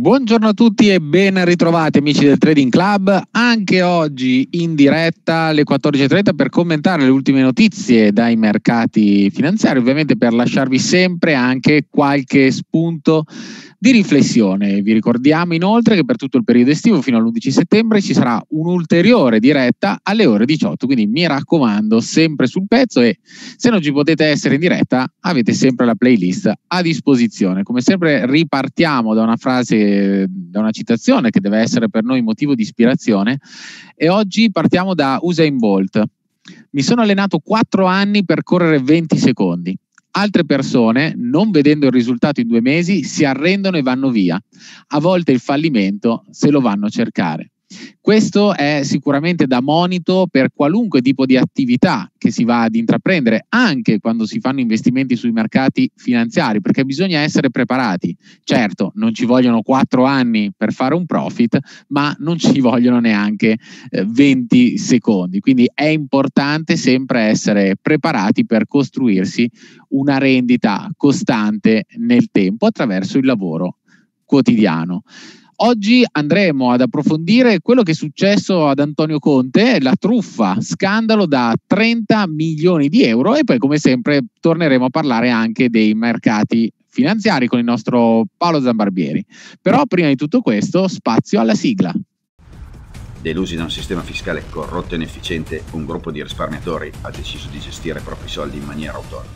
Buongiorno a tutti e ben ritrovati amici del Trading Club, anche oggi in diretta alle 14.30 per commentare le ultime notizie dai mercati finanziari, ovviamente per lasciarvi sempre anche qualche spunto di riflessione. Vi ricordiamo inoltre che per tutto il periodo estivo fino all'11 settembre ci sarà un'ulteriore diretta alle ore 18, quindi mi raccomando sempre sul pezzo e se non ci potete essere in diretta avete sempre la playlist a disposizione. Come sempre ripartiamo da una frase, da una citazione che deve essere per noi motivo di ispirazione e oggi partiamo da Usain Bolt. Mi sono allenato 4 anni per correre 20 secondi. Altre persone, non vedendo il risultato in due mesi, si arrendono e vanno via. A volte il fallimento se lo vanno a cercare. Questo è sicuramente da monito per qualunque tipo di attività che si va ad intraprendere, anche quando si fanno investimenti sui mercati finanziari, perché bisogna essere preparati. Certo, non ci vogliono quattro anni per fare un profit, ma non ci vogliono neanche 20 eh, secondi. Quindi è importante sempre essere preparati per costruirsi una rendita costante nel tempo attraverso il lavoro quotidiano. Oggi andremo ad approfondire quello che è successo ad Antonio Conte, la truffa, scandalo da 30 milioni di euro e poi come sempre torneremo a parlare anche dei mercati finanziari con il nostro Paolo Zambarbieri. Però prima di tutto questo spazio alla sigla. Delusi da un sistema fiscale corrotto e inefficiente, un gruppo di risparmiatori ha deciso di gestire i propri soldi in maniera autonoma.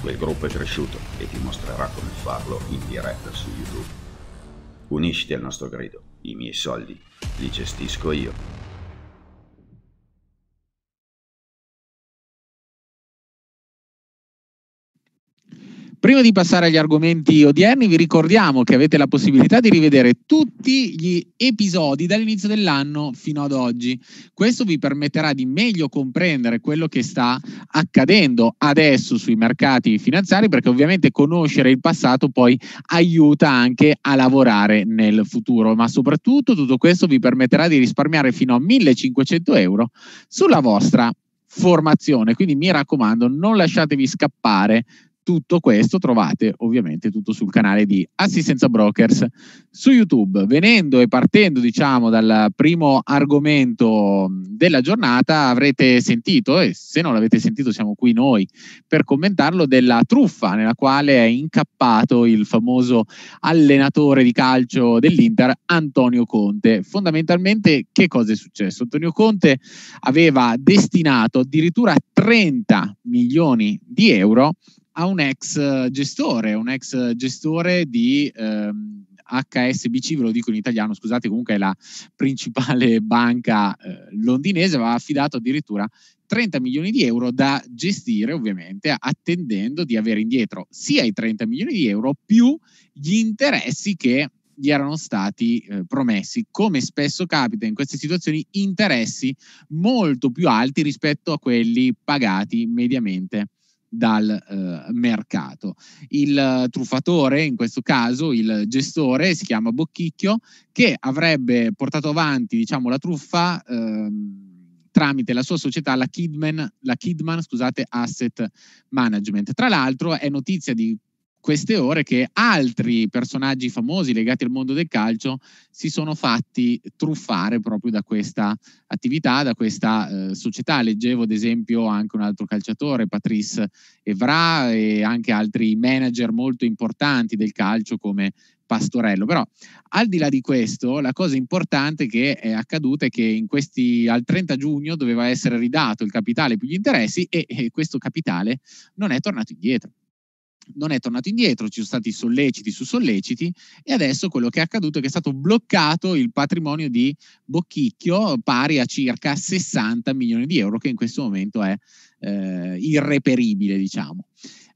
Quel gruppo è cresciuto e ti mostrerà come farlo in diretta su YouTube. Unisciti al nostro credo. I miei soldi li gestisco io. Prima di passare agli argomenti odierni, vi ricordiamo che avete la possibilità di rivedere tutti gli episodi dall'inizio dell'anno fino ad oggi. Questo vi permetterà di meglio comprendere quello che sta accadendo adesso sui mercati finanziari, perché ovviamente conoscere il passato poi aiuta anche a lavorare nel futuro, ma soprattutto tutto questo vi permetterà di risparmiare fino a 1500 euro sulla vostra formazione. Quindi mi raccomando, non lasciatevi scappare tutto questo trovate ovviamente tutto sul canale di Assistenza Brokers su YouTube. Venendo e partendo diciamo dal primo argomento della giornata avrete sentito, e se non l'avete sentito siamo qui noi per commentarlo, della truffa nella quale è incappato il famoso allenatore di calcio dell'Inter Antonio Conte. Fondamentalmente che cosa è successo? Antonio Conte aveva destinato addirittura 30 milioni di euro a un ex eh, gestore, un ex eh, gestore di ehm, HSBC, ve lo dico in italiano, scusate, comunque è la principale banca eh, londinese, aveva affidato addirittura 30 milioni di euro da gestire ovviamente attendendo di avere indietro sia i 30 milioni di euro più gli interessi che gli erano stati eh, promessi. Come spesso capita in queste situazioni, interessi molto più alti rispetto a quelli pagati mediamente dal eh, mercato. Il truffatore, in questo caso il gestore, si chiama Bocchicchio, che avrebbe portato avanti diciamo, la truffa ehm, tramite la sua società, la Kidman, la Kidman scusate, Asset Management. Tra l'altro è notizia di queste ore che altri personaggi famosi legati al mondo del calcio si sono fatti truffare proprio da questa attività, da questa eh, società. Leggevo ad esempio anche un altro calciatore, Patrice Evra, e anche altri manager molto importanti del calcio come Pastorello. Però al di là di questo, la cosa importante che è accaduta è che in questi, al 30 giugno doveva essere ridato il capitale più gli interessi e, e questo capitale non è tornato indietro non è tornato indietro, ci sono stati solleciti su solleciti e adesso quello che è accaduto è che è stato bloccato il patrimonio di Bocchicchio pari a circa 60 milioni di euro che in questo momento è eh, irreperibile, diciamo.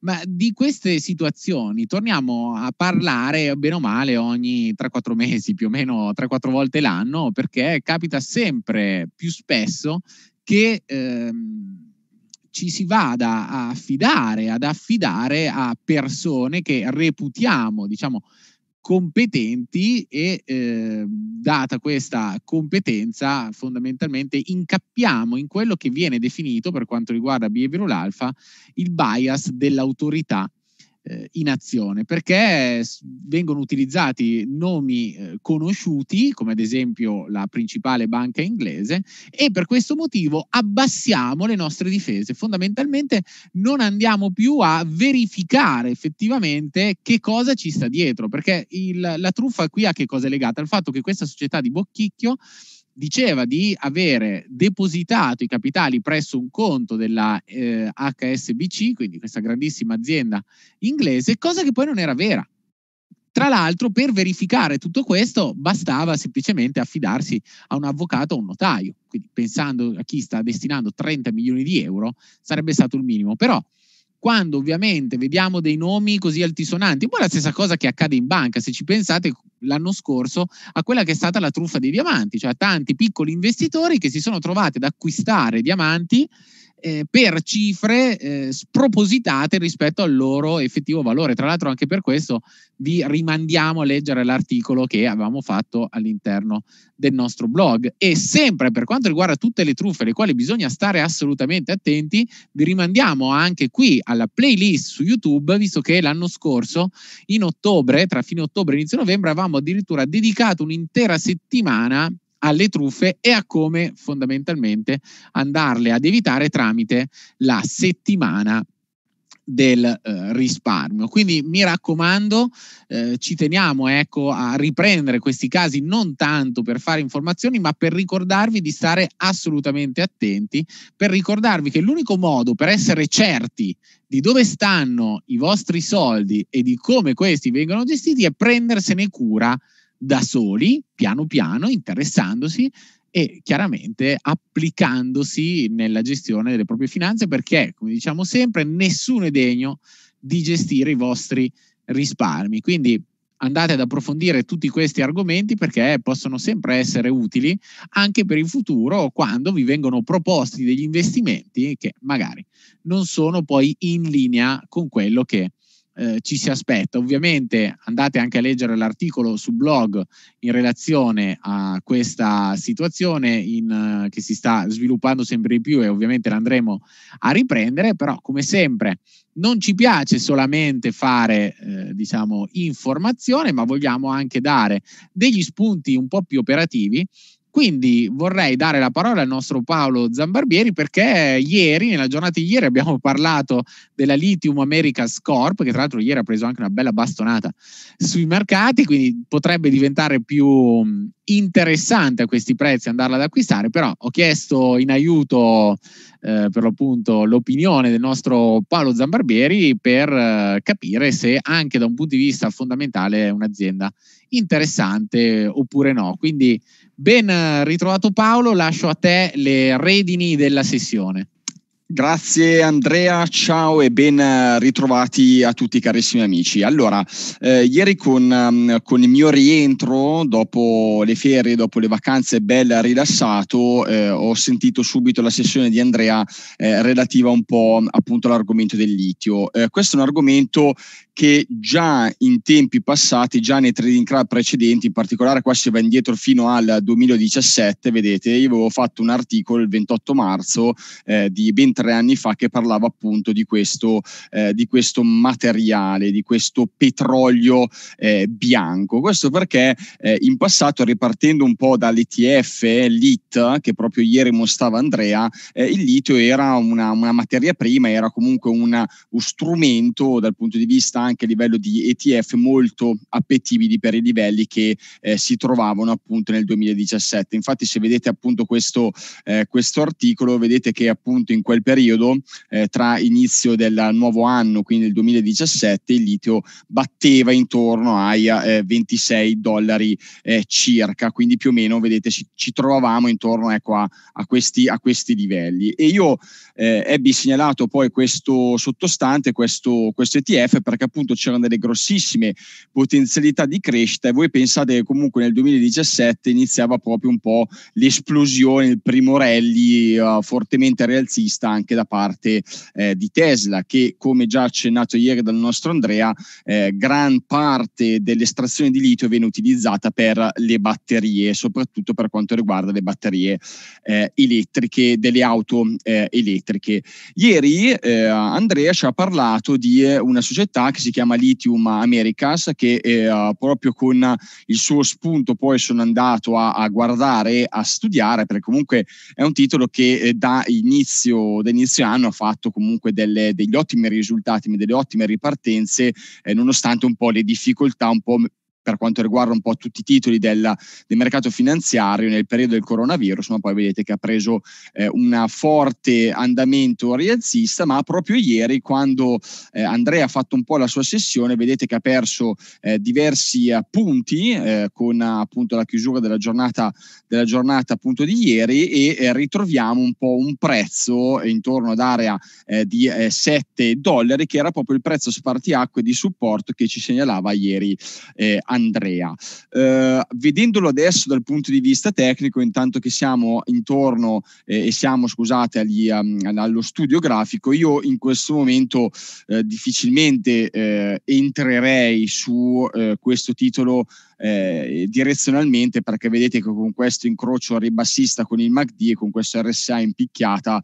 Ma di queste situazioni torniamo a parlare bene o male ogni 3-4 mesi, più o meno 3-4 volte l'anno, perché capita sempre più spesso che ehm, ci si vada a fidare, ad affidare a persone che reputiamo, diciamo, competenti e eh, data questa competenza fondamentalmente incappiamo in quello che viene definito per quanto riguarda behavioral alfa il bias dell'autorità eh, in azione perché vengono utilizzati nomi eh, conosciuti come ad esempio la principale banca inglese e per questo motivo abbassiamo le nostre difese fondamentalmente non andiamo più a verificare effettivamente che cosa ci sta dietro perché il, la truffa qui a che cosa è legata al fatto che questa società di Bocchicchio diceva di avere depositato i capitali presso un conto della eh, HSBC, quindi questa grandissima azienda inglese, cosa che poi non era vera. Tra l'altro, per verificare tutto questo bastava semplicemente affidarsi a un avvocato o un notaio. Quindi, pensando a chi sta destinando 30 milioni di euro, sarebbe stato il minimo. Però, quando ovviamente vediamo dei nomi così altisonanti, poi la stessa cosa che accade in banca, se ci pensate l'anno scorso a quella che è stata la truffa dei diamanti, cioè tanti piccoli investitori che si sono trovati ad acquistare diamanti eh, per cifre eh, spropositate rispetto al loro effettivo valore. Tra l'altro anche per questo vi rimandiamo a leggere l'articolo che avevamo fatto all'interno del nostro blog. E sempre per quanto riguarda tutte le truffe, alle quali bisogna stare assolutamente attenti, vi rimandiamo anche qui alla playlist su YouTube, visto che l'anno scorso, in ottobre, tra fine ottobre e inizio novembre, avevamo addirittura dedicato un'intera settimana alle truffe e a come fondamentalmente andarle ad evitare tramite la settimana del eh, risparmio. Quindi mi raccomando, eh, ci teniamo ecco, a riprendere questi casi non tanto per fare informazioni, ma per ricordarvi di stare assolutamente attenti, per ricordarvi che l'unico modo per essere certi di dove stanno i vostri soldi e di come questi vengono gestiti è prendersene cura da soli, piano piano, interessandosi e chiaramente applicandosi nella gestione delle proprie finanze perché, come diciamo sempre, nessuno è degno di gestire i vostri risparmi. Quindi andate ad approfondire tutti questi argomenti perché possono sempre essere utili anche per il futuro quando vi vengono proposti degli investimenti che magari non sono poi in linea con quello che eh, ci si aspetta. Ovviamente andate anche a leggere l'articolo su blog in relazione a questa situazione in, eh, che si sta sviluppando sempre di più e ovviamente l'andremo a riprendere, però come sempre non ci piace solamente fare eh, diciamo informazione, ma vogliamo anche dare degli spunti un po' più operativi quindi vorrei dare la parola al nostro Paolo Zambarbieri perché ieri, nella giornata di ieri, abbiamo parlato della Lithium Americas Corp, che tra l'altro ieri ha preso anche una bella bastonata sui mercati, quindi potrebbe diventare più mm, interessante a questi prezzi andarla ad acquistare, però ho chiesto in aiuto eh, per l'appunto l'opinione del nostro Paolo Zambarbieri per eh, capire se anche da un punto di vista fondamentale è un'azienda interessante oppure no. Quindi Ben ritrovato Paolo, lascio a te le redini della sessione. Grazie Andrea, ciao e ben eh, ritrovati a tutti carissimi amici. Allora, eh, ieri con, ehm, con, il mio rientro dopo le ferie, dopo le vacanze bella rilassato, eh, ho sentito subito la sessione di Andrea eh, relativa un po' appunto all'argomento del litio. Eh, questo è un argomento che già in tempi passati, già nei trading club precedenti, in particolare qua si va indietro fino al 2017, vedete, io avevo fatto un articolo il 28 marzo eh, di ben 30 tre anni fa che parlava appunto di questo, eh, di questo materiale, di questo petrolio eh, bianco. Questo perché eh, in passato, ripartendo un po' dall'ETF, eh, LIT, che proprio ieri mostrava Andrea, eh, il litio era una, una, materia prima, era comunque una, un strumento dal punto di vista anche a livello di ETF molto appetibili per i livelli che eh, si trovavano appunto nel 2017. Infatti se vedete appunto questo, questo articolo, vedete che appunto in quel periodo periodo eh, tra inizio del nuovo anno, quindi il 2017, il litio batteva intorno ai eh, 26 dollari eh, circa, quindi più o meno vedete ci, ci trovavamo intorno ecco, a, a, questi, a, questi, livelli. E io eh, ebbi segnalato poi questo sottostante, questo, questo ETF, perché appunto c'erano delle grossissime potenzialità di crescita e voi pensate che comunque nel 2017 iniziava proprio un po' l'esplosione, il primorelli uh, fortemente rialzista anche da parte eh, di Tesla che come già accennato ieri dal nostro Andrea eh, gran parte dell'estrazione di litio viene utilizzata per le batterie soprattutto per quanto riguarda le batterie eh, elettriche delle auto eh, elettriche ieri eh, Andrea ci ha parlato di eh, una società che si chiama Lithium Americas che proprio con il suo spunto poi sono andato a, a guardare a studiare perché comunque è un titolo che da inizio da inizio anno ha fatto comunque delle, degli ottimi risultati, delle ottime ripartenze, eh, nonostante un po' le difficoltà un po' per quanto riguarda un po' tutti i titoli del, del, mercato finanziario nel periodo del coronavirus, ma poi vedete che ha preso eh, un forte andamento rialzista, ma proprio ieri quando eh, Andrea ha fatto un po' la sua sessione, vedete che ha perso eh, diversi punti eh, con appunto la chiusura della giornata, della giornata appunto di ieri e eh, ritroviamo un po' un prezzo intorno ad area eh, di 7 dollari che era proprio il prezzo spartiacque di supporto che ci segnalava ieri eh, Andrea. Eh, vedendolo adesso dal punto di vista tecnico, intanto che siamo intorno eh, e siamo, scusate, agli, um, allo studio grafico, io in questo momento eh, difficilmente eh, entrerei su eh, questo titolo eh, direzionalmente perché vedete che con questo incrocio ribassista con il MACD e con questo RSA in picchiata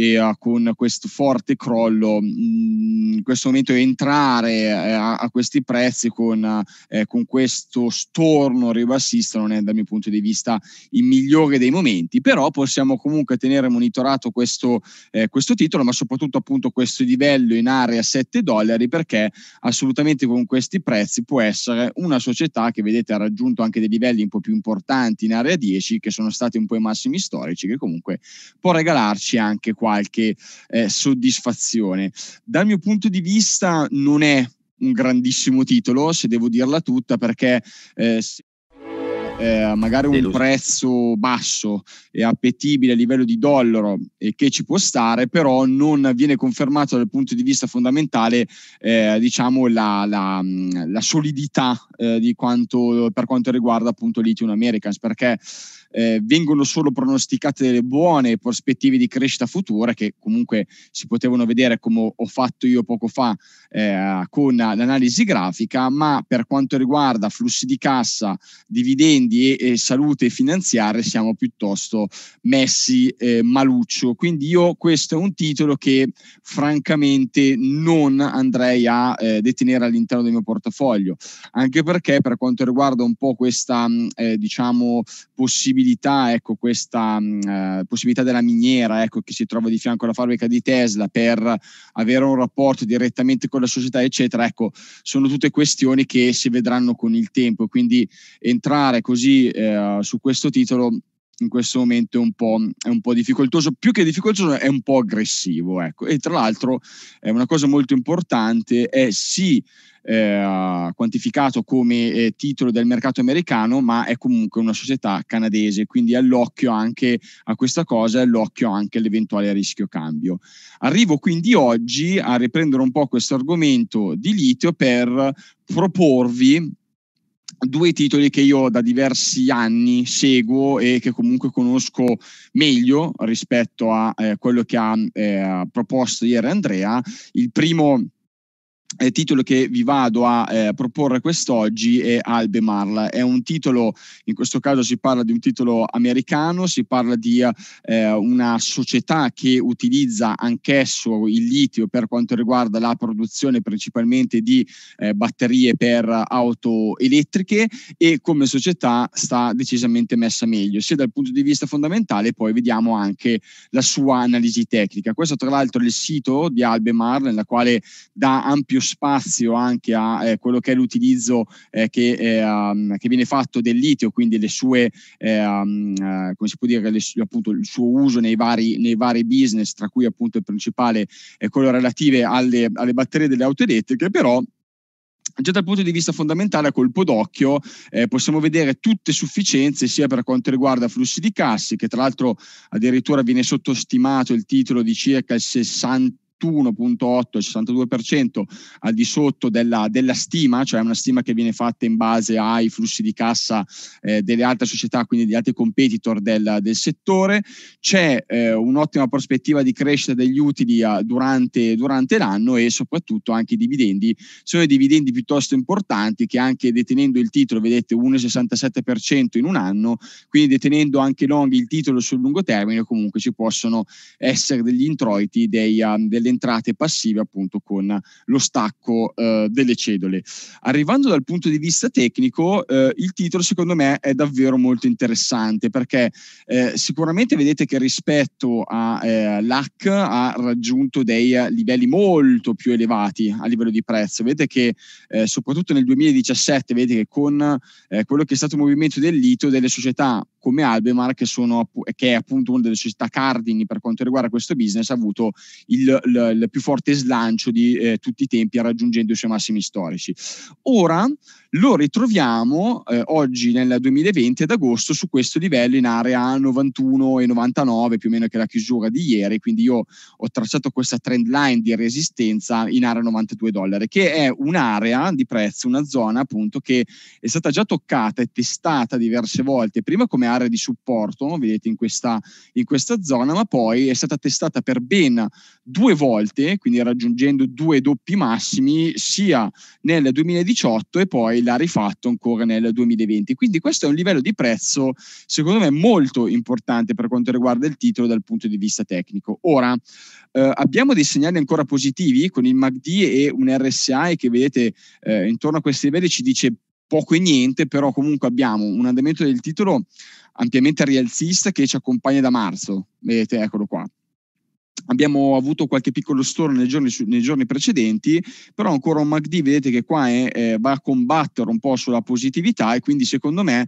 e eh, con questo forte crollo mm, in questo momento entrare eh, a, a questi prezzi con, eh, con, questo storno ribassista non è dal mio punto di vista il migliore dei momenti però possiamo comunque tenere monitorato questo, eh, questo titolo ma soprattutto appunto questo livello in area 7 dollari perché assolutamente con questi prezzi può essere una società che vedete ha raggiunto anche dei livelli un po' più importanti in area 10 che sono stati un po' i massimi storici che comunque può regalarci anche qua qualche eh, soddisfazione. Dal mio punto di vista non è un grandissimo titolo, se devo dirla tutta, perché eh, eh, magari un prezzo basso e appetibile a livello di dollaro e che ci può stare, però non viene confermato dal punto di vista fondamentale eh, diciamo la, la, la solidità eh, di quanto, per quanto riguarda appunto l'Itium Americans, perché eh, vengono solo pronosticate delle buone prospettive di crescita futura che comunque si potevano vedere come ho fatto io poco fa eh, con l'analisi grafica, ma per quanto riguarda flussi di cassa, dividendi e, e salute finanziaria siamo piuttosto messi eh, maluccio. Quindi io questo è un titolo che francamente non andrei a eh, detenere all'interno del mio portafoglio, anche perché per quanto riguarda un po' questa mm, eh, diciamo possibilità possibilità, ecco, questa mh, mm, eh, possibilità della miniera ecco, che si trova di fianco alla fabbrica di Tesla per avere un rapporto direttamente con la società, eccetera, ecco, sono tutte questioni che si vedranno con il tempo. Quindi entrare così eh, su questo titolo in questo momento è un, è un po', difficoltoso, più che difficoltoso è un po' aggressivo. Ecco. E tra l'altro eh, una cosa molto importante è sì eh, quantificato come eh, titolo del mercato americano, ma è comunque una società canadese, quindi all'occhio anche a questa cosa, all'occhio anche all'eventuale rischio cambio. Arrivo quindi oggi a riprendere un po' questo argomento di litio per proporvi due titoli che io da diversi anni seguo e che comunque conosco meglio rispetto a eh, quello che ha eh, proposto ieri Andrea. Il primo eh, titolo che vi vado a eh, proporre quest'oggi è Albemarle. È un titolo, in questo caso si parla di un titolo americano, si parla di eh, una società che utilizza anch'esso il litio per quanto riguarda la produzione principalmente di eh, batterie per auto elettriche e come società sta decisamente messa meglio, sia dal punto di vista fondamentale, poi vediamo anche la sua analisi tecnica. Questo tra l'altro è il sito di Albemarle, nella quale dà ampio più spazio anche a eh, quello che è l'utilizzo eh, che, eh, um, che, viene fatto del litio, quindi le sue, eh, um, uh, come si può dire, le, appunto il suo uso nei vari, nei vari business, tra cui appunto il principale è quello relative alle, alle batterie delle auto elettriche, però Già dal punto di vista fondamentale, a colpo d'occhio, eh, possiamo vedere tutte sufficienze sia per quanto riguarda flussi di cassi, che tra l'altro addirittura viene sottostimato il titolo di circa il 60 61.8 62% al di sotto della, della, stima, cioè una stima che viene fatta in base ai flussi di cassa eh, delle altre società, quindi di altri competitor del, del settore. C'è eh, un'ottima prospettiva di crescita degli utili eh, durante, durante, l'anno e soprattutto anche i dividendi. Sono dividendi piuttosto importanti che anche detenendo il titolo, vedete 1,67% in un anno, quindi detenendo anche long il titolo sul lungo termine comunque ci possono essere degli introiti dei, eh, delle delle entrate passive appunto con lo stacco eh, delle cedole. Arrivando dal punto di vista tecnico, eh, il titolo secondo me è davvero molto interessante perché eh, sicuramente vedete che rispetto all'HAC eh, ha raggiunto dei livelli molto più elevati a livello di prezzo. Vedete che eh, soprattutto nel 2017, vedete che con eh, quello che è stato il movimento del lito delle società come Albemar, che, sono, che è appunto una delle società cardini per quanto riguarda questo business, ha avuto il, il, il più forte slancio di eh, tutti i tempi raggiungendo i suoi massimi storici. Ora lo ritroviamo eh, oggi nel 2020 ad agosto su questo livello in area 91 e 99, più o meno che la chiusura di ieri, quindi io ho tracciato questa trend line di resistenza in area 92 dollari, che è un'area di prezzo, una zona appunto che è stata già toccata e testata diverse volte, prima come area di supporto, vedete in questa, in questa zona, ma poi è stata testata per ben due volte, quindi raggiungendo due doppi massimi sia nel 2018 e poi poi l'ha rifatto ancora nel 2020. Quindi questo è un livello di prezzo, secondo me, molto importante per quanto riguarda il titolo dal punto di vista tecnico. Ora, eh, abbiamo dei segnali ancora positivi con il MACD e un RSI che vedete eh, intorno a questi livelli ci dice poco e niente, però comunque abbiamo un andamento del titolo ampiamente rialzista che ci accompagna da marzo. Vedete, eccolo qua. Abbiamo avuto qualche piccolo storno nei giorni, nei giorni, precedenti, però ancora un MACD vedete che qua è, eh, va a combattere un po' sulla positività e quindi secondo me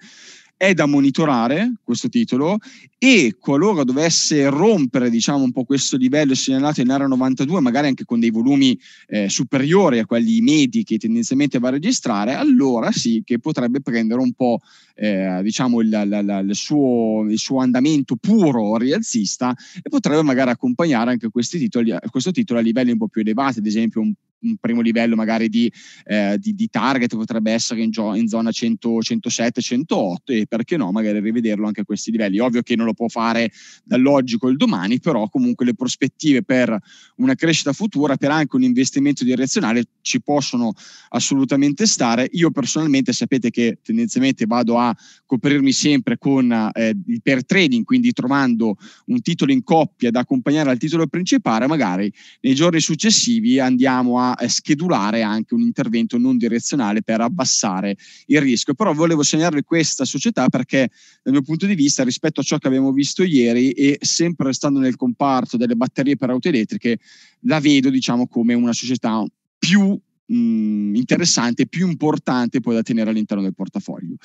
è da monitorare questo titolo e qualora dovesse rompere diciamo un po' questo livello segnalato in area 92 magari anche con dei volumi eh, superiori a quelli medi che tendenzialmente va a registrare allora sì che potrebbe prendere un po' eh, diciamo il, la, la, il, suo, il, suo, andamento puro rialzista e potrebbe magari accompagnare anche questi titoli, questo titolo a livelli un po' più elevati ad esempio un un primo livello magari di, eh, di, di target potrebbe essere in, gio- in zona 100, 107, 108 e perché no magari rivederlo anche a questi livelli. Ovvio che non lo può fare dall'oggi col domani, però comunque le prospettive per una crescita futura, per anche un investimento direzionale ci possono assolutamente stare. Io personalmente sapete che tendenzialmente vado a coprirmi sempre con eh, il per trading, quindi trovando un titolo in coppia da accompagnare al titolo principale, magari nei giorni successivi andiamo a a eh, schedulare anche un intervento non direzionale per abbassare il rischio. Però volevo segnalarvi questa società perché dal mio punto di vista rispetto a ciò che abbiamo visto ieri e sempre restando nel comparto delle batterie per auto elettriche, la vedo diciamo come una società più mh, mm, interessante, più importante poi da tenere all'interno del portafoglio.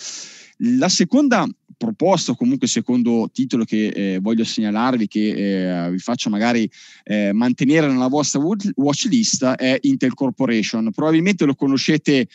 La seconda proposto o comunque secondo titolo che eh, voglio segnalarvi che eh, vi faccio magari eh, mantenere nella vostra watch list è Intel Corporation. Probabilmente lo conoscete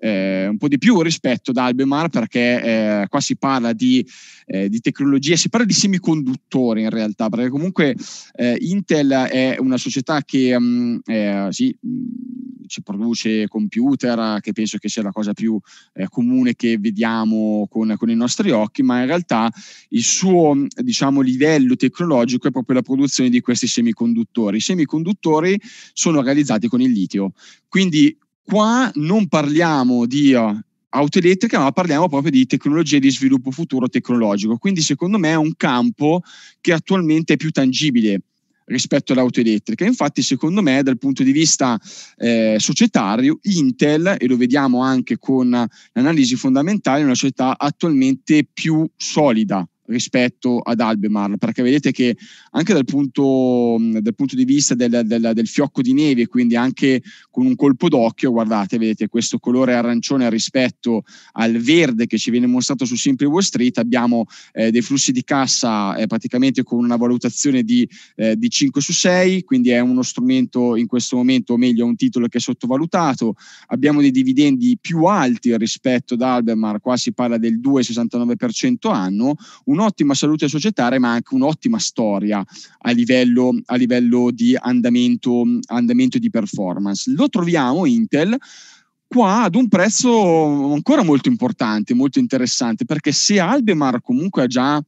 eh, un po' di più rispetto ad Albemar perché eh, qua si parla di, eh, di, tecnologia, si parla di semiconduttori in realtà, perché comunque eh, Intel è una società che mh, mm, eh, sì, mm, ci produce computer, eh, che penso che sia la cosa più eh, comune che vediamo con, con, i nostri occhi, ma in realtà il suo diciamo, livello tecnologico è proprio la produzione di questi semiconduttori. I semiconduttori sono realizzati con il litio, quindi qua non parliamo di eh, auto elettrica, ma parliamo proprio di tecnologie di sviluppo futuro tecnologico. Quindi, secondo me, è un campo che attualmente è più tangibile rispetto all'auto elettrica. Infatti, secondo me, dal punto di vista eh, societario, Intel, e lo vediamo anche con l'analisi fondamentale, è una società attualmente più solida rispetto ad Albemarle, perché vedete che anche dal punto, mm, dal punto di vista del, del, del, fiocco di neve, quindi anche con un colpo d'occhio, guardate, vedete questo colore arancione rispetto al verde che ci viene mostrato su Simply Wall Street, abbiamo eh, dei flussi di cassa eh, praticamente con una valutazione di, eh, di 5 su 6, quindi è uno strumento in questo momento, o meglio, un titolo che è sottovalutato, abbiamo dei dividendi più alti rispetto ad Albemarle, qua si parla del 2,69% anno, un un'ottima salute societaria, ma anche un'ottima storia a livello, a livello di andamento, andamento di performance. Lo troviamo Intel qua ad un prezzo ancora molto importante, molto interessante, perché se Albemar comunque ha già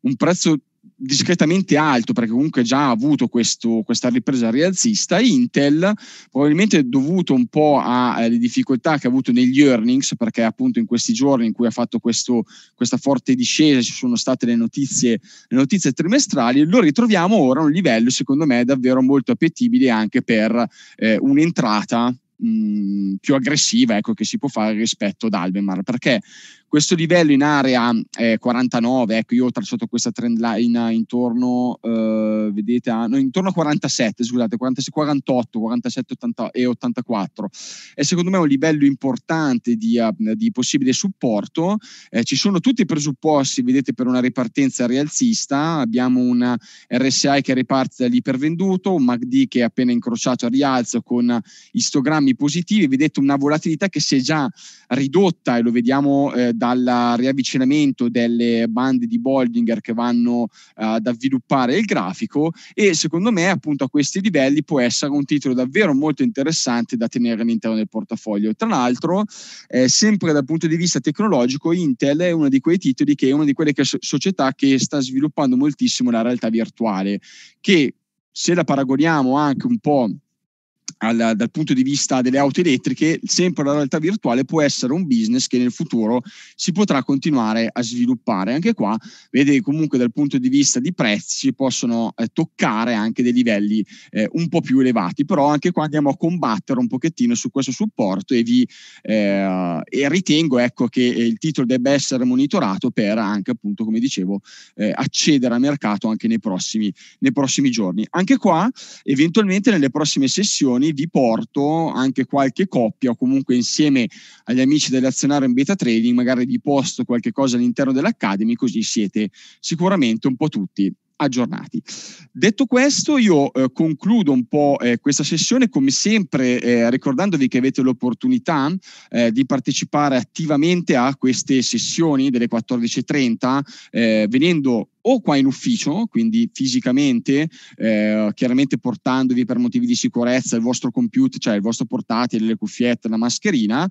un prezzo discretamente alto perché comunque già ha avuto questo, questa ripresa rialzista. Intel, probabilmente dovuto un po' alle difficoltà che ha avuto negli earnings, perché appunto in questi giorni in cui ha fatto questo, questa forte discesa ci sono state le notizie, le notizie trimestrali, lo ritroviamo ora a un livello secondo me davvero molto appetibile anche per eh, un'entrata mh, mm, più aggressiva ecco, che si può fare rispetto ad Albemarle, perché questo livello in area eh, 49, ecco, io ho tracciato questa trend line intorno, eh, vedete, a, ah, no, intorno a 47, scusate, 46, 48, 47 80, e 84, è secondo me un livello importante di, eh, di possibile supporto, eh, ci sono tutti i presupposti, vedete, per una ripartenza rialzista, abbiamo un RSI che riparte dall'ipervenduto, un MACD che è appena incrociato a rialzo con istogrammi dati positivi, vedete una volatilità che si è già ridotta e lo vediamo eh, dal riavvicinamento delle bande di Boldinger che vanno eh, ad avviluppare il grafico e secondo me appunto a questi livelli può essere un titolo davvero molto interessante da tenere all'interno del portafoglio. Tra l'altro, eh, sempre dal punto di vista tecnologico, Intel è uno di quei titoli che è una di quelle che, società che sta sviluppando moltissimo la realtà virtuale, che se la paragoniamo anche un po' al, dal punto di vista delle auto elettriche, sempre la realtà virtuale può essere un business che nel futuro si potrà continuare a sviluppare. Anche qua, vede comunque dal punto di vista di prezzi possono eh, toccare anche dei livelli eh, un po' più elevati, però anche qua andiamo a combattere un pochettino su questo supporto e, vi, eh, e ritengo ecco, che il titolo debba essere monitorato per anche appunto, come dicevo, eh, accedere al mercato anche nei prossimi, nei prossimi giorni. Anche qua, eventualmente nelle prossime sessioni vi porto anche qualche coppia o comunque insieme agli amici dell'azionario in beta trading magari vi posto qualche cosa all'interno dell'Academy così siete sicuramente un po' tutti aggiornati. Detto questo, io eh, concludo un po' eh, questa sessione come sempre eh, ricordandovi che avete l'opportunità eh, di partecipare attivamente a queste sessioni delle 14.30 eh, venendo o qua in ufficio, quindi fisicamente, eh, chiaramente portandovi per motivi di sicurezza il vostro computer, cioè il vostro portatile, le cuffiette, la mascherina.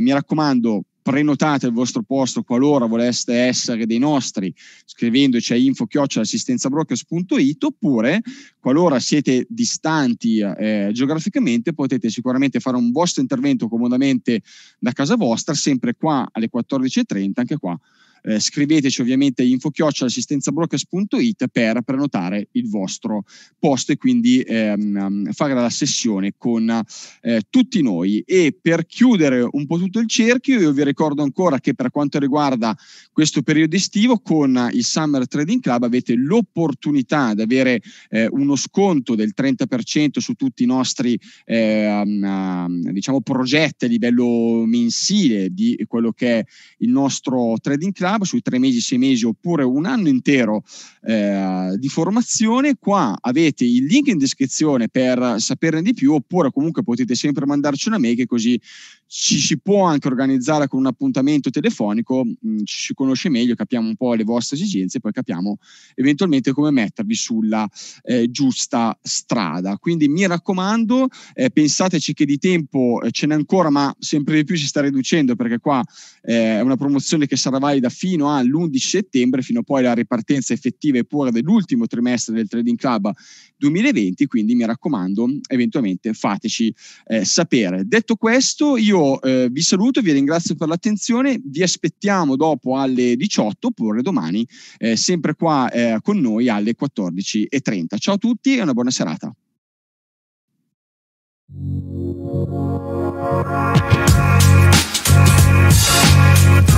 mi raccomando, prenotate il vostro posto qualora voleste essere dei nostri scrivendoci a info-assistenzabrokers.it oppure qualora siete distanti eh, geograficamente potete sicuramente fare un vostro intervento comodamente da casa vostra sempre qua alle 14.30 anche qua eh, scriveteci ovviamente info infochioccialassistenzabrokers.it per prenotare il vostro posto e quindi ehm, ehm, fare la sessione con eh, tutti noi. E per chiudere un po' tutto il cerchio, io vi ricordo ancora che per quanto riguarda questo periodo estivo, con il Summer Trading Club avete l'opportunità di avere eh, uno sconto del 30% su tutti i nostri ehm, ehm, diciamo, progetti a livello mensile di quello che è il nostro Trading Club Lab sui tre mesi, sei mesi oppure un anno intero eh, di formazione. Qua avete il link in descrizione per saperne di più oppure comunque potete sempre mandarci una mail che così ci si può anche organizzare con un appuntamento telefonico, mm, ci si conosce meglio, capiamo un po' le vostre esigenze e poi capiamo eventualmente come mettervi sulla eh, giusta strada. Quindi mi raccomando, eh, pensateci che di tempo eh, ce n'è ancora, ma sempre di più si sta riducendo perché qua eh, è una promozione che sarà valida fino all'11 settembre, fino poi alla ripartenza effettiva e pura dell'ultimo trimestre del Trading Club 2020, quindi mi raccomando, eventualmente fateci eh, sapere. Detto questo, io eh, vi saluto, vi ringrazio per l'attenzione, vi aspettiamo dopo alle 18 oppure domani eh, sempre qua eh, con noi alle 14.30. Ciao a tutti e una buona serata. Thank you.